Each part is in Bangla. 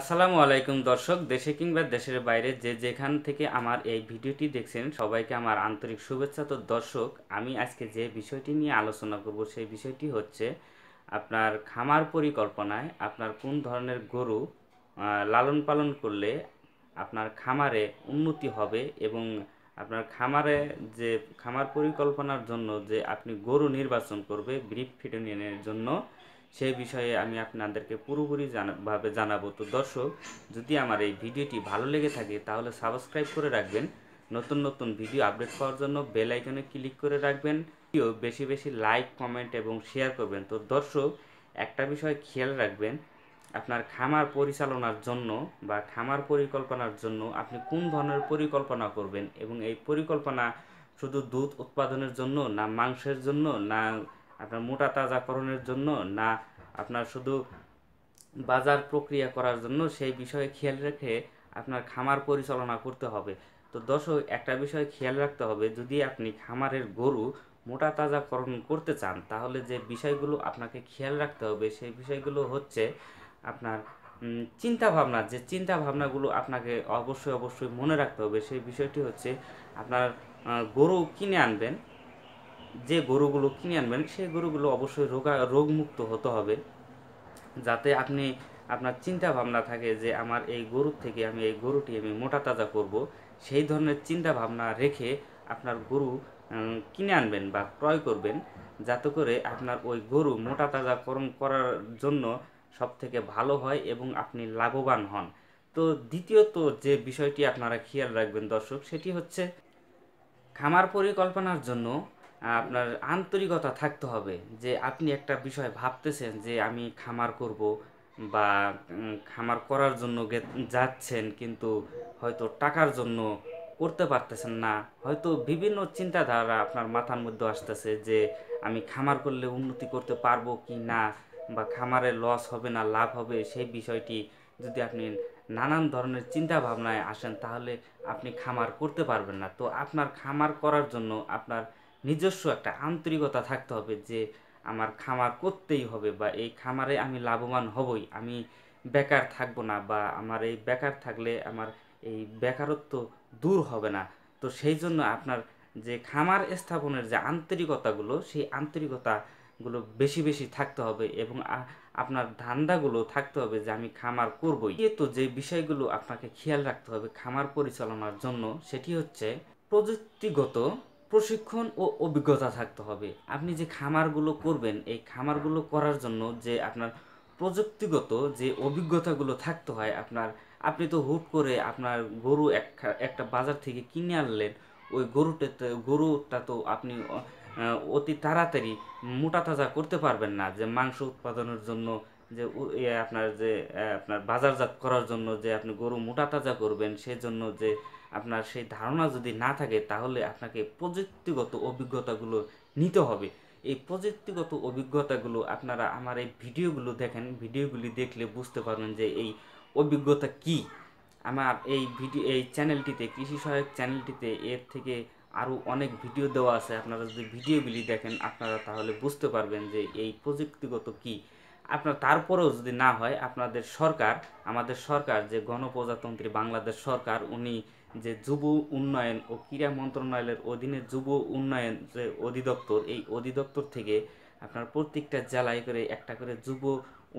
আসসালামু আলাইকুম দর্শক দেশে কিংবা দেশের বাইরে যে যেখান থেকে আমার এই ভিডিওটি দেখছেন সবাইকে আমার আন্তরিক শুভেচ্ছা তো দর্শক আমি আজকে যে বিষয়টি নিয়ে আলোচনা করব সেই বিষয়টি হচ্ছে আপনার খামার পরিকল্পনায় আপনার কোন ধরনের গরু লালন পালন করলে আপনার খামারে উন্নতি হবে এবং আপনার খামারে যে খামার পরিকল্পনার জন্য যে আপনি গরু নির্বাচন করবে ব্রিফ ফিডোনিয়ানের জন্য সে বিষয়ে আমি আপনাদেরকে পুরোপুরি ভাবে জানাবো তো দর্শক যদি আমার এই ভিডিওটি ভালো লেগে থাকে তাহলে সাবস্ক্রাইব করে রাখবেন নতুন নতুন ভিডিও আপডেট পাওয়ার জন্য বেল আইকনে ক্লিক করে রাখবেন ভিডিও বেশি বেশি লাইক কমেন্ট এবং শেয়ার করবেন তো দর্শক একটা বিষয় খেয়াল রাখবেন আপনার খামার পরিচালনার জন্য বা খামার পরিকল্পনার জন্য আপনি কোন ধরনের পরিকল্পনা করবেন এবং এই পরিকল্পনা শুধু দুধ উৎপাদনের জন্য না মাংসের জন্য না আপনার মোটা তাজাকরণের জন্য না আপনার শুধু বাজার প্রক্রিয়া করার জন্য সেই বিষয়ে খেয়াল রেখে আপনার খামার পরিচালনা করতে হবে তো দর্শক একটা বিষয় খেয়াল রাখতে হবে যদি আপনি খামারের গরু মোটা তাজাকরণ করতে চান তাহলে যে বিষয়গুলো আপনাকে খেয়াল রাখতে হবে সেই বিষয়গুলো হচ্ছে আপনার চিন্তা ভাবনা যে চিন্তা ভাবনাগুলো আপনাকে অবশ্যই অবশ্যই মনে রাখতে হবে সেই বিষয়টি হচ্ছে আপনার গরু কিনে আনবেন যে গরুগুলো কিনে আনবেন সেই গরুগুলো অবশ্যই রোগা রোগমুক্ত হতে হবে যাতে আপনি আপনার চিন্তা ভাবনা থাকে যে আমার এই গরুর থেকে আমি এই গরুটি আমি মোটা তাজা করব সেই ধরনের চিন্তা ভাবনা রেখে আপনার গরু কিনে আনবেন বা ক্রয় করবেন যাতে করে আপনার ওই গরু মোটা তাজাকরণ করার জন্য সব থেকে ভালো হয় এবং আপনি লাভবান হন তো দ্বিতীয়ত যে বিষয়টি আপনারা খেয়াল রাখবেন দর্শক সেটি হচ্ছে খামার পরিকল্পনার জন্য আপনার আন্তরিকতা থাকতে হবে যে আপনি একটা বিষয় ভাবতেছেন যে আমি খামার করব বা খামার করার জন্য যাচ্ছেন কিন্তু হয়তো টাকার জন্য করতে পারতেছেন না হয়তো বিভিন্ন চিন্তাধারা আপনার মাথার মধ্যে আসতেছে যে আমি খামার করলে উন্নতি করতে পারবো কি না বা খামারে লস হবে না লাভ হবে সেই বিষয়টি যদি আপনি নানান ধরনের চিন্তা ভাবনায় আসেন তাহলে আপনি খামার করতে পারবেন না তো আপনার খামার করার জন্য আপনার নিজস্ব একটা আন্তরিকতা থাকতে হবে যে আমার খামার করতেই হবে বা এই খামারে আমি লাভবান হবই আমি বেকার থাকবো না বা আমার এই বেকার থাকলে আমার এই বেকারত্ব দূর হবে না তো সেই জন্য আপনার যে খামার স্থাপনের যে আন্তরিকতাগুলো সেই আন্তরিকতাগুলো বেশি বেশি থাকতে হবে এবং আপনার ধান্দাগুলো থাকতে হবে যে আমি খামার করবই তো যে বিষয়গুলো আপনাকে খেয়াল রাখতে হবে খামার পরিচালনার জন্য সেটি হচ্ছে প্রযুক্তিগত প্রশিক্ষণ ও অভিজ্ঞতা থাকতে হবে আপনি যে খামারগুলো করবেন এই খামারগুলো করার জন্য যে আপনার প্রযুক্তিগত যে অভিজ্ঞতাগুলো থাকতে হয় আপনার আপনি তো হুট করে আপনার গরু একটা বাজার থেকে কিনে আনলেন ওই গরুটাতে গরুটা তো আপনি অতি তাড়াতাড়ি মোটা তাজা করতে পারবেন না যে মাংস উৎপাদনের জন্য যে আপনার যে আপনার বাজারজাত করার জন্য যে আপনি গরু মোটা তাজা করবেন সেজন্য যে আপনার সেই ধারণা যদি না থাকে তাহলে আপনাকে প্রযুক্তিগত অভিজ্ঞতাগুলো নিতে হবে এই প্রযুক্তিগত অভিজ্ঞতাগুলো আপনারা আমার এই ভিডিওগুলো দেখেন ভিডিওগুলি দেখলে বুঝতে পারবেন যে এই অভিজ্ঞতা কি আমার এই ভিডিও এই চ্যানেলটিতে কৃষি সহায়ক চ্যানেলটিতে এর থেকে আরও অনেক ভিডিও দেওয়া আছে আপনারা যদি ভিডিওগুলি দেখেন আপনারা তাহলে বুঝতে পারবেন যে এই প্রযুক্তিগত কি আপনার তারপরেও যদি না হয় আপনাদের সরকার আমাদের সরকার যে গণপ্রজাতন্ত্রী বাংলাদেশ সরকার উনি যে যুব উন্নয়ন ও ক্রীড়া মন্ত্রণালয়ের অধীনে যুব উন্নয়ন যে অধিদপ্তর এই অধিদপ্তর থেকে আপনার প্রত্যেকটা জেলায় করে একটা করে যুব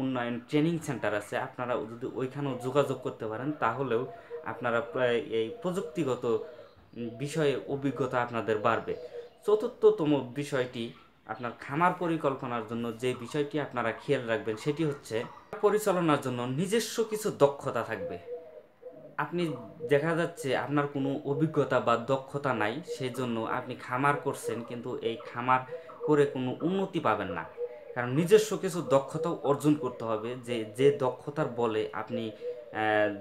উন্নয়ন ট্রেনিং সেন্টার আছে আপনারা যদি ওইখানেও যোগাযোগ করতে পারেন তাহলেও আপনারা প্রায় এই প্রযুক্তিগত বিষয়ে অভিজ্ঞতা আপনাদের বাড়বে চতুর্থতম বিষয়টি আপনার খামার পরিকল্পনার জন্য যে বিষয়টি আপনারা খেয়াল রাখবেন সেটি হচ্ছে পরিচালনার জন্য নিজস্ব কিছু দক্ষতা থাকবে আপনি দেখা যাচ্ছে আপনার কোনো অভিজ্ঞতা বা দক্ষতা নাই সেজন্য আপনি খামার করছেন কিন্তু এই খামার করে কোনো উন্নতি পাবেন না কারণ নিজস্ব কিছু দক্ষতাও অর্জন করতে হবে যে যে দক্ষতার বলে আপনি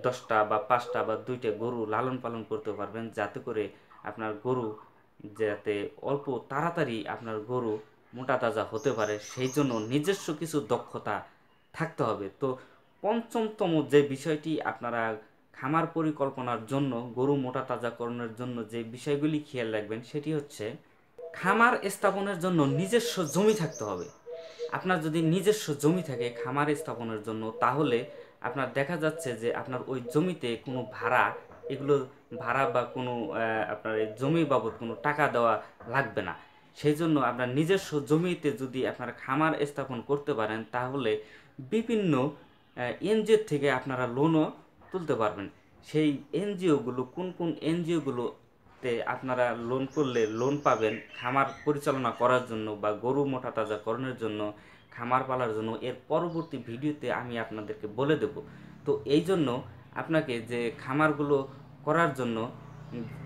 দশটা বা পাঁচটা বা দুইটা গরু লালন পালন করতে পারবেন যাতে করে আপনার গরু যাতে অল্প তাড়াতাড়ি আপনার গরু মোটা তাজা হতে পারে সেই জন্য নিজস্ব কিছু দক্ষতা থাকতে হবে তো পঞ্চমতম যে বিষয়টি আপনারা খামার পরিকল্পনার জন্য গরু মোটা তাজাকরণের জন্য যে বিষয়গুলি খেয়াল রাখবেন সেটি হচ্ছে খামার স্থাপনের জন্য নিজস্ব জমি থাকতে হবে আপনার যদি নিজস্ব জমি থাকে খামার স্থাপনের জন্য তাহলে আপনার দেখা যাচ্ছে যে আপনার ওই জমিতে কোনো ভাড়া এগুলো ভাড়া বা কোনো আপনার জমি বাবদ কোনো টাকা দেওয়া লাগবে না সেই জন্য আপনার নিজস্ব জমিতে যদি আপনার খামার স্থাপন করতে পারেন তাহলে বিভিন্ন এনজিওর থেকে আপনারা লোনও তুলতে পারবেন সেই এনজিওগুলো কোন কোন এনজিওগুলোতে আপনারা লোন করলে লোন পাবেন খামার পরিচালনা করার জন্য বা গরু মোটা তাজাকরণের জন্য খামার পালার জন্য এর পরবর্তী ভিডিওতে আমি আপনাদেরকে বলে দেব তো এই জন্য আপনাকে যে খামারগুলো করার জন্য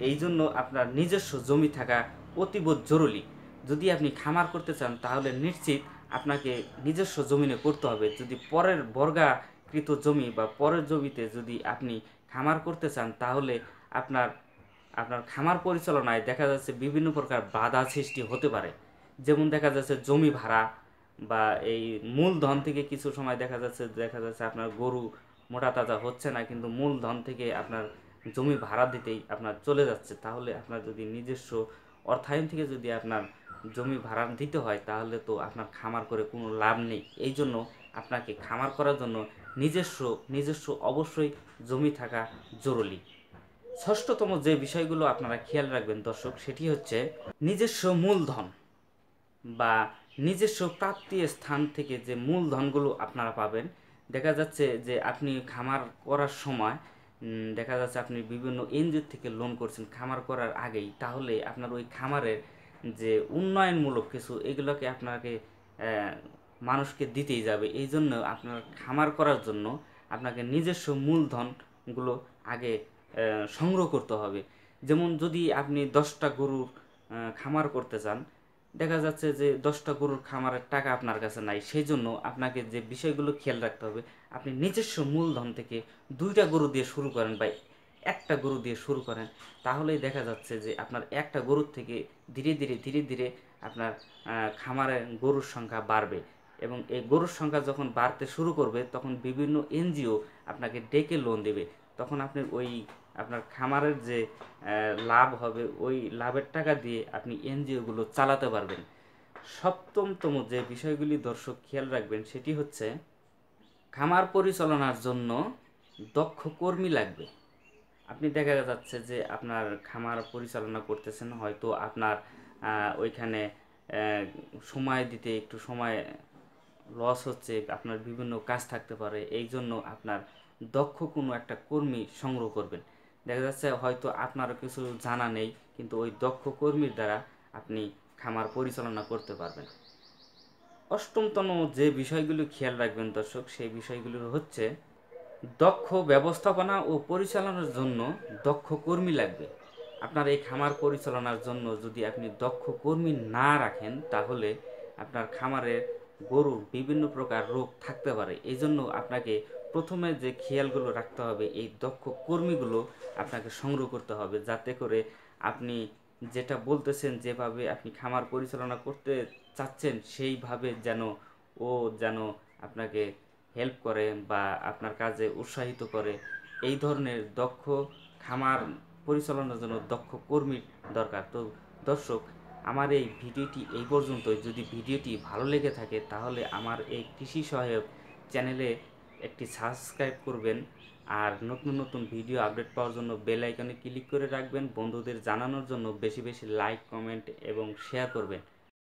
এই জন্য আপনার নিজস্ব জমি থাকা অতীব জরুরি যদি আপনি খামার করতে চান তাহলে নিশ্চিত আপনাকে নিজস্ব জমিনে করতে হবে যদি পরের বর্গা কৃত জমি বা পরের জমিতে যদি আপনি খামার করতে চান তাহলে আপনার আপনার খামার পরিচালনায় দেখা যাচ্ছে বিভিন্ন প্রকার বাধা সৃষ্টি হতে পারে যেমন দেখা যাচ্ছে জমি ভাড়া বা এই মূলধন থেকে কিছু সময় দেখা যাচ্ছে দেখা যাচ্ছে আপনার গরু মোটা তাজা হচ্ছে না কিন্তু মূলধন থেকে আপনার জমি ভাড়া দিতেই আপনার চলে যাচ্ছে তাহলে আপনার যদি নিজস্ব অর্থায়ন থেকে যদি আপনার জমি ভাড়া দিতে হয় তাহলে তো আপনার খামার করে কোনো লাভ নেই এই জন্য আপনাকে খামার করার জন্য নিজস্ব নিজস্ব অবশ্যই জমি থাকা জরুরি ষষ্ঠতম যে বিষয়গুলো আপনারা খেয়াল রাখবেন দর্শক সেটি হচ্ছে নিজস্ব মূলধন বা নিজস্ব প্রাপ্তি স্থান থেকে যে মূলধনগুলো আপনারা পাবেন দেখা যাচ্ছে যে আপনি খামার করার সময় দেখা যাচ্ছে আপনি বিভিন্ন এনজিও থেকে লোন করছেন খামার করার আগেই তাহলে আপনার ওই খামারের যে উন্নয়নমূলক কিছু এগুলোকে আপনাকে মানুষকে দিতেই যাবে এই জন্য আপনার খামার করার জন্য আপনাকে নিজস্ব মূলধনগুলো আগে সংগ্রহ করতে হবে যেমন যদি আপনি দশটা গরুর খামার করতে চান দেখা যাচ্ছে যে দশটা গরুর খামারের টাকা আপনার কাছে নাই সেই জন্য আপনাকে যে বিষয়গুলো খেয়াল রাখতে হবে আপনি নিজস্ব মূলধন থেকে দুইটা গরু দিয়ে শুরু করেন বা একটা গরু দিয়ে শুরু করেন তাহলেই দেখা যাচ্ছে যে আপনার একটা গরুর থেকে ধীরে ধীরে ধীরে ধীরে আপনার খামারের গরুর সংখ্যা বাড়বে এবং এই গরুর সংখ্যা যখন বাড়তে শুরু করবে তখন বিভিন্ন এনজিও আপনাকে ডেকে লোন দেবে তখন আপনি ওই আপনার খামারের যে লাভ হবে ওই লাভের টাকা দিয়ে আপনি এনজিওগুলো চালাতে পারবেন সপ্তমতম যে বিষয়গুলি দর্শক খেয়াল রাখবেন সেটি হচ্ছে খামার পরিচালনার জন্য দক্ষ কর্মী লাগবে আপনি দেখা যাচ্ছে যে আপনার খামার পরিচালনা করতেছেন হয়তো আপনার ওইখানে সময় দিতে একটু সময় লস হচ্ছে আপনার বিভিন্ন কাজ থাকতে পারে এই জন্য আপনার দক্ষ কোনো একটা কর্মী সংগ্রহ করবেন দেখা যাচ্ছে হয়তো আপনারও কিছু জানা নেই কিন্তু ওই দক্ষ কর্মীর দ্বারা আপনি খামার পরিচালনা করতে পারবেন অষ্টমতম যে বিষয়গুলো খেয়াল রাখবেন দর্শক সেই বিষয়গুলো হচ্ছে দক্ষ ব্যবস্থাপনা ও পরিচালনার জন্য দক্ষ কর্মী লাগবে আপনার এই খামার পরিচালনার জন্য যদি আপনি দক্ষ কর্মী না রাখেন তাহলে আপনার খামারের গরুর বিভিন্ন প্রকার রোগ থাকতে পারে এই জন্য আপনাকে প্রথমে যে খেয়ালগুলো রাখতে হবে এই দক্ষ কর্মীগুলো আপনাকে সংগ্রহ করতে হবে যাতে করে আপনি যেটা বলতেছেন যেভাবে আপনি খামার পরিচালনা করতে চাচ্ছেন সেইভাবে যেন ও যেন আপনাকে হেল্প করে বা আপনার কাজে উৎসাহিত করে এই ধরনের দক্ষ খামার পরিচালনার জন্য দক্ষ কর্মীর দরকার তো দর্শক আমার এই ভিডিওটি এই পর্যন্ত যদি ভিডিওটি ভালো লেগে থাকে তাহলে আমার এই কৃষি সহায়ক চ্যানেলে একটি সাবস্ক্রাইব করবেন আর নতুন নতুন ভিডিও আপডেট পাওয়ার জন্য বেল আইকনে ক্লিক করে রাখবেন বন্ধুদের জানানোর জন্য বেশি বেশি লাইক কমেন্ট এবং শেয়ার করবেন